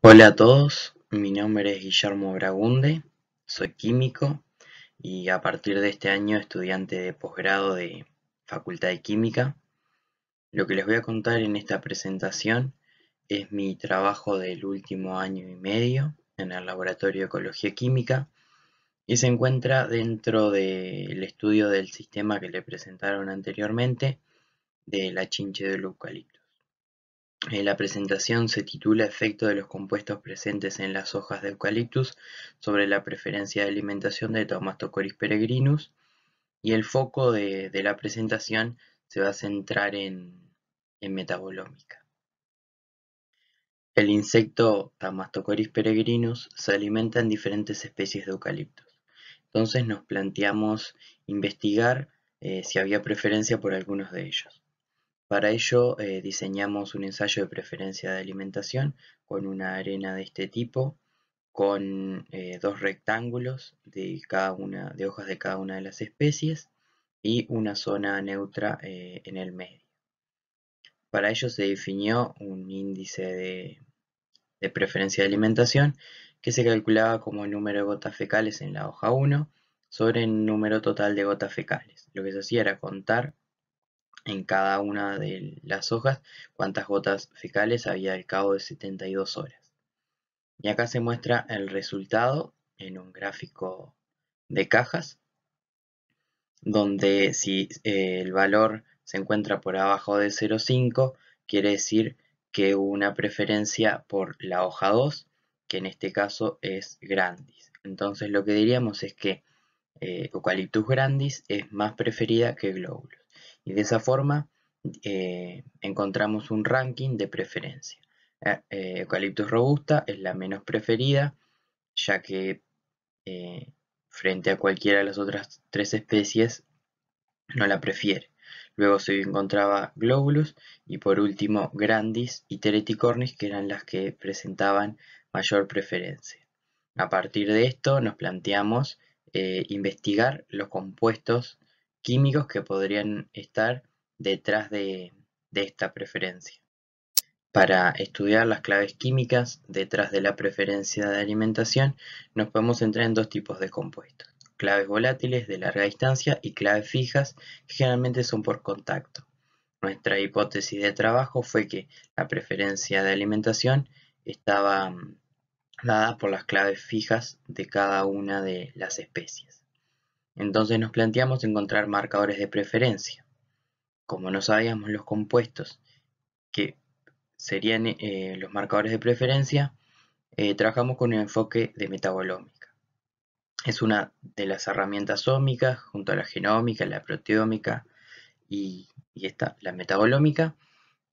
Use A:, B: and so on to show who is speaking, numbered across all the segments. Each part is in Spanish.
A: Hola a todos, mi nombre es Guillermo Bragunde, soy químico y a partir de este año estudiante de posgrado de Facultad de Química. Lo que les voy a contar en esta presentación es mi trabajo del último año y medio en el Laboratorio de Ecología Química y se encuentra dentro del estudio del sistema que le presentaron anteriormente de la chinche de eucalipto. Eh, la presentación se titula Efecto de los compuestos presentes en las hojas de eucaliptus sobre la preferencia de alimentación de Taumastocoris peregrinus y el foco de, la presentación se va a centrar en, metabolómica. El insecto Taumastocoris peregrinus se alimenta en diferentes especies de eucaliptos. Entonces nos planteamos investigar eh, si había preferencia por algunos de ellos. Para ello eh, diseñamos un ensayo de preferencia de alimentación con una arena de este tipo, con eh, dos rectángulos de, hojas de cada una de las especies y una zona neutra eh, en el medio. Para ello se definió un índice de, de preferencia de alimentación que se calculaba como el número de gotas fecales en la hoja 1 sobre el número total de gotas fecales. Lo que se hacía era contar en cada una de las hojas cuántas gotas fecales había al cabo de 72 horas. Y acá se muestra el resultado en un gráfico de cajas, donde si eh, el valor se encuentra por abajo de 0,5, quiere decir que hubo una preferencia por la hoja 2, que en este caso es grandis. Entonces lo que diríamos es que eh, eucaliptus grandis es más preferida que glóbulos. Y de esa forma eh, encontramos un ranking de preferencia. Eh, eh, eucaliptus robusta es la menos preferida, ya que frente a cualquiera de las otras tres especies no la prefiere. Luego se encontraba Globulus y por último Grandis y Tereticornis, que eran las que presentaban mayor preferencia. A partir de esto nos planteamos investigar los compuestos químicos que podrían estar detrás de, esta preferencia. Para estudiar las claves químicas detrás de la preferencia de alimentación, nos podemos centrar en dos tipos de compuestos, claves volátiles de larga distancia y claves fijas, que generalmente son por contacto. Nuestra hipótesis de trabajo fue que la preferencia de alimentación estaba mm, dada por las claves fijas de cada una de las especies. Entonces nos planteamos encontrar marcadores de preferencia. Como no sabíamos los compuestos que serían eh, los marcadores de preferencia, eh, trabajamos con el enfoque de metabolómica. Es una de las herramientas ómicas, junto a la genómica, la proteómica y, esta, la metabolómica,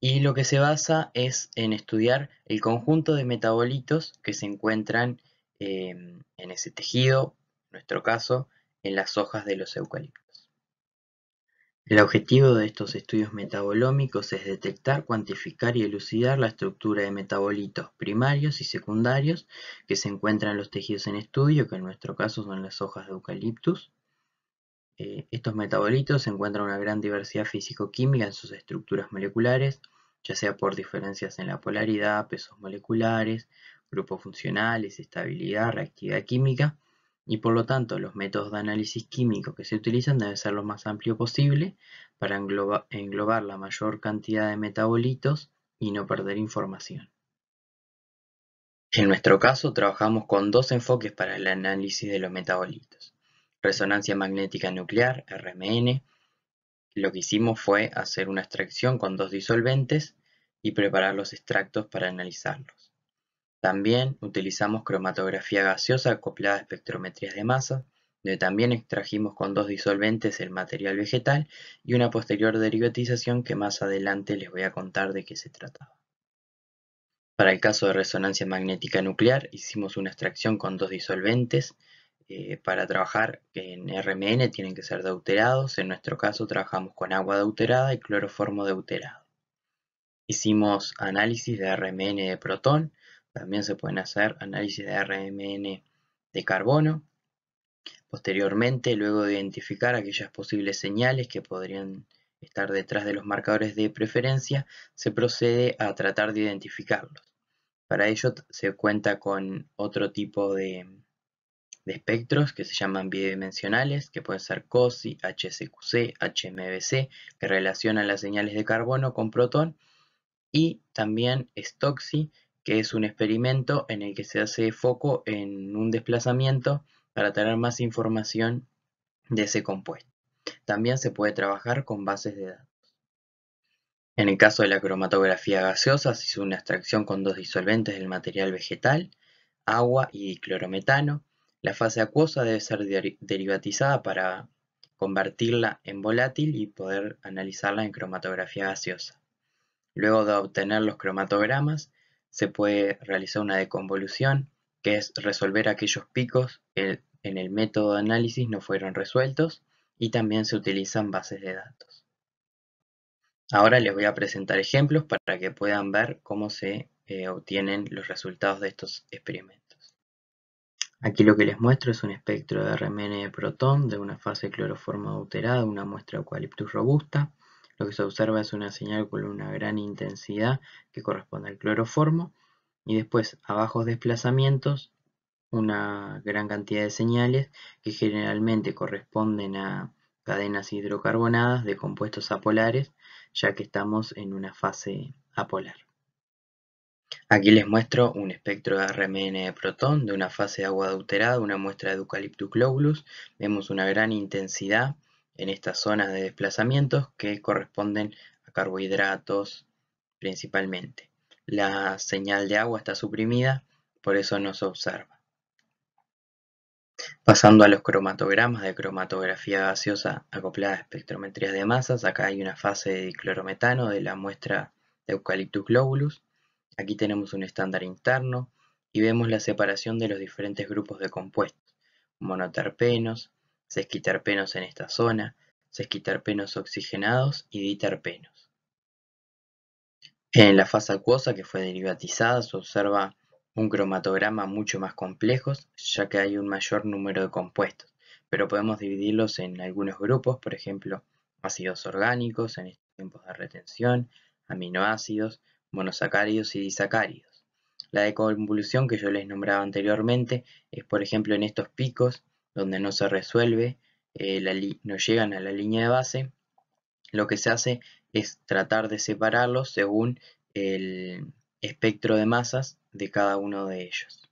A: y lo que se basa es en estudiar el conjunto de metabolitos que se encuentran eh, en ese tejido, en nuestro caso, en las hojas de los eucaliptos. El objetivo de estos estudios metabolómicos es detectar, cuantificar y elucidar la estructura de metabolitos primarios y secundarios que se encuentran en los tejidos en estudio, que en nuestro caso son las hojas de eucaliptus. Eh, estos metabolitos encuentran una gran diversidad físico-química en sus estructuras moleculares, ya sea por diferencias en la polaridad, pesos moleculares, grupos funcionales, estabilidad, reactividad química, y por lo tanto los métodos de análisis químico que se utilizan deben ser lo más amplio posible para englobar la mayor cantidad de metabolitos y no perder información. En nuestro caso trabajamos con dos enfoques para el análisis de los metabolitos. Resonancia magnética nuclear, RMN. Lo que hicimos fue hacer una extracción con dos disolventes y preparar los extractos para analizarlos. También utilizamos cromatografía gaseosa acoplada a espectrometrías de masa, donde también extrajimos con dos disolventes el material vegetal y una posterior derivatización que más adelante les voy a contar de qué se trataba. Para el caso de resonancia magnética nuclear hicimos una extracción con dos disolventes. Eh, para trabajar en RMN tienen que ser deuterados, en nuestro caso trabajamos con agua deuterada y cloroformo deuterado. Hicimos análisis de RMN de protón, también se pueden hacer análisis de RMN de carbono. Posteriormente, luego de identificar aquellas posibles señales que podrían estar detrás de los marcadores de preferencia, se procede a tratar de identificarlos. Para ello se cuenta con otro tipo de, espectros que se llaman bidimensionales, que pueden ser COSI, HCQC, HMBC, que relacionan las señales de carbono con protón, y también STOXI, que es un experimento en el que se hace foco en un desplazamiento para tener más información de ese compuesto. También se puede trabajar con bases de datos. En el caso de la cromatografía gaseosa se hizo una extracción con dos disolventes del material vegetal, agua y clorometano. La fase acuosa debe ser derivatizada para convertirla en volátil y poder analizarla en cromatografía gaseosa. Luego de obtener los cromatogramas, se puede realizar una deconvolución, que es resolver aquellos picos que en el método de análisis no fueron resueltos y también se utilizan bases de datos. Ahora les voy a presentar ejemplos para que puedan ver cómo se eh, obtienen los resultados de estos experimentos. Aquí lo que les muestro es un espectro de RMN de protón de una fase cloroforma adulterada, una muestra de eucaliptus robusta, lo que se observa es una señal con una gran intensidad que corresponde al cloroformo y después a bajos desplazamientos una gran cantidad de señales que generalmente corresponden a cadenas hidrocarbonadas de compuestos apolares ya que estamos en una fase apolar. Aquí les muestro un espectro de RMN de protón de una fase de agua adulterada, una muestra de Eucalyptus globulus. Vemos una gran intensidad en estas zonas de desplazamientos que corresponden a carbohidratos principalmente. La señal de agua está suprimida, por eso no se observa. Pasando a los cromatogramas de cromatografía gaseosa acoplada a espectrometrías de masas, acá hay una fase de diclorometano de la muestra de Eucalyptus globulus. Aquí tenemos un estándar interno y vemos la separación de los diferentes grupos de compuestos, monoterpenos, sesquiterpenos en esta zona, sesquiterpenos oxigenados y diterpenos. En la fase acuosa que fue derivatizada se observa un cromatograma mucho más complejo ya que hay un mayor número de compuestos, pero podemos dividirlos en algunos grupos, por ejemplo, ácidos orgánicos en estos tiempos de retención, aminoácidos, monosacáridos y disacáridos. La deconvolución que yo les nombraba anteriormente es, por ejemplo, en estos picos donde no se resuelve, eh, no llegan a la línea de base, lo que se hace es tratar de separarlos según el espectro de masas de cada uno de ellos.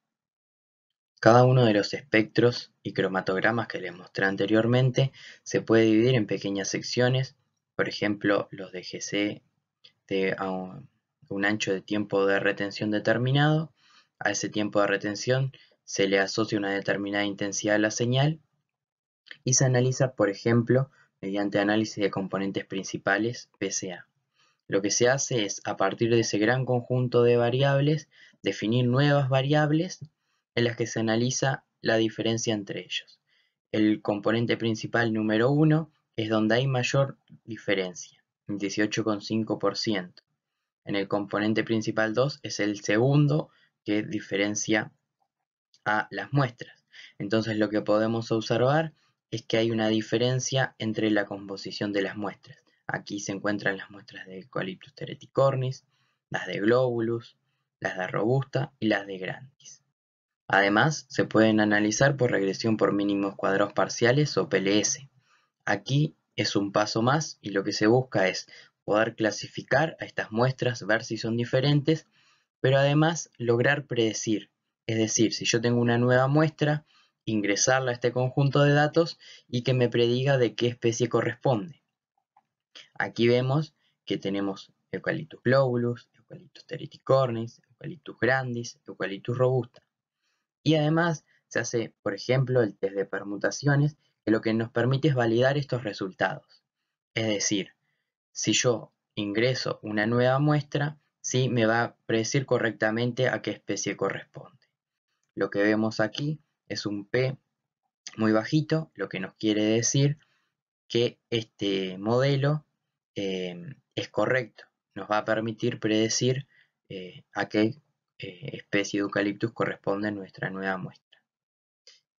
A: Cada uno de los espectros y cromatogramas que les mostré anteriormente se puede dividir en pequeñas secciones, por ejemplo los de GC de un ancho de tiempo de retención determinado, a ese tiempo de retención se le asocia una determinada intensidad a la señal y se analiza, por ejemplo, mediante análisis de componentes principales PCA. Lo que se hace es, a partir de ese gran conjunto de variables, definir nuevas variables en las que se analiza la diferencia entre ellos. El componente principal número 1 es donde hay mayor diferencia, 18,5%. En el componente principal 2 es el segundo que diferencia a las muestras. Entonces lo que podemos observar es que hay una diferencia entre la composición de las muestras. Aquí se encuentran las muestras de Eucalyptus tereticornis, las de Globulus, las de Robusta y las de Grandis. Además, se pueden analizar por regresión por mínimos cuadrados parciales o PLS. Aquí es un paso más y lo que se busca es poder clasificar a estas muestras, ver si son diferentes, pero además lograr predecir es decir, si yo tengo una nueva muestra, ingresarla a este conjunto de datos y que me prediga de qué especie corresponde. Aquí vemos que tenemos Eucalyptus globulus, Eucalyptus teriticornis, Eucalyptus grandis, Eucalyptus robusta. Y además se hace, por ejemplo, el test de permutaciones, que lo que nos permite es validar estos resultados. Es decir, si yo ingreso una nueva muestra, sí me va a predecir correctamente a qué especie corresponde. Lo que vemos aquí es un P muy bajito, lo que nos quiere decir que este modelo eh, es correcto. Nos va a permitir predecir eh, a qué eh, especie de eucaliptus corresponde nuestra nueva muestra.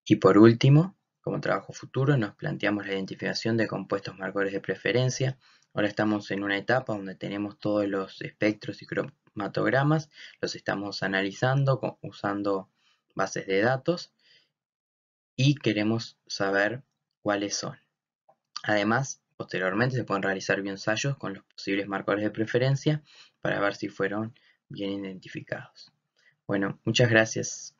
A: Y por último, como trabajo futuro, nos planteamos la identificación de compuestos marcadores de preferencia. Ahora estamos en una etapa donde tenemos todos los espectros y cromatogramas, los estamos analizando usando bases de datos y queremos saber cuáles son. Además, posteriormente se pueden realizar ensayos con los posibles marcadores de preferencia para ver si fueron bien identificados. Bueno, muchas gracias.